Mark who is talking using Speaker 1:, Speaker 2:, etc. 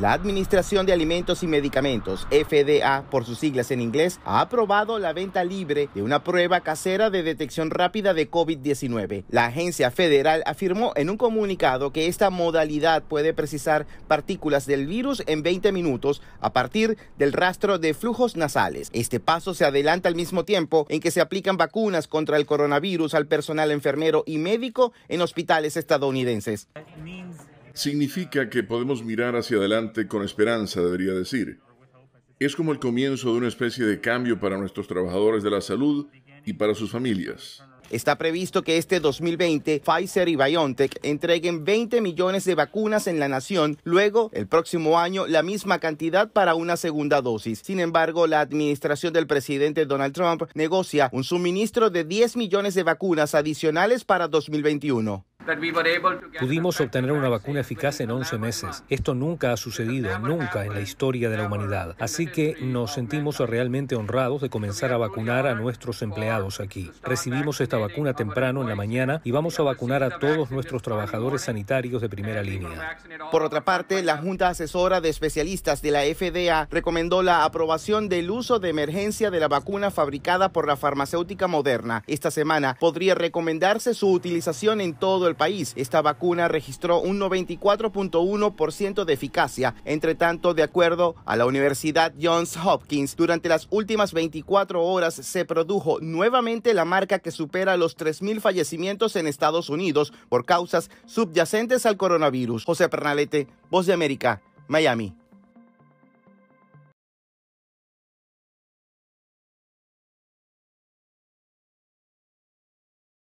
Speaker 1: La Administración de Alimentos y Medicamentos, FDA por sus siglas en inglés, ha aprobado la venta libre de una prueba casera de detección rápida de COVID-19. La agencia federal afirmó en un comunicado que esta modalidad puede precisar partículas del virus en 20 minutos a partir del rastro de flujos nasales. Este paso se adelanta al mismo tiempo en que se aplican vacunas contra el coronavirus al personal enfermero y médico en hospitales estadounidenses
Speaker 2: significa que podemos mirar hacia adelante con esperanza, debería decir. Es como el comienzo de una especie de cambio para nuestros trabajadores de la salud y para sus familias. Está previsto que
Speaker 1: este 2020 Pfizer y BioNTech entreguen 20 millones de vacunas en la nación, luego el próximo año la misma cantidad para una segunda dosis. Sin embargo, la administración del presidente Donald Trump negocia un suministro de 10 millones de vacunas adicionales para 2021.
Speaker 3: Pudimos obtener una vacuna eficaz en 11 meses. Esto nunca ha sucedido, nunca en la historia de la humanidad. Así que nos sentimos realmente honrados de comenzar a vacunar a nuestros empleados aquí. Recibimos esta vacuna temprano en la mañana y vamos a vacunar a todos nuestros trabajadores sanitarios de primera línea. Por otra
Speaker 1: parte, la Junta Asesora de Especialistas de la FDA recomendó la aprobación del uso de emergencia de la vacuna fabricada por la farmacéutica moderna. Esta semana podría recomendarse su utilización en todo el país. Esta vacuna registró un 94.1% de eficacia. Entre tanto, de acuerdo a la Universidad Johns Hopkins, durante las últimas 24 horas se produjo nuevamente la marca que supera los 3.000 fallecimientos en Estados Unidos por causas subyacentes al coronavirus. José Pernalete, Voz
Speaker 3: de América, Miami.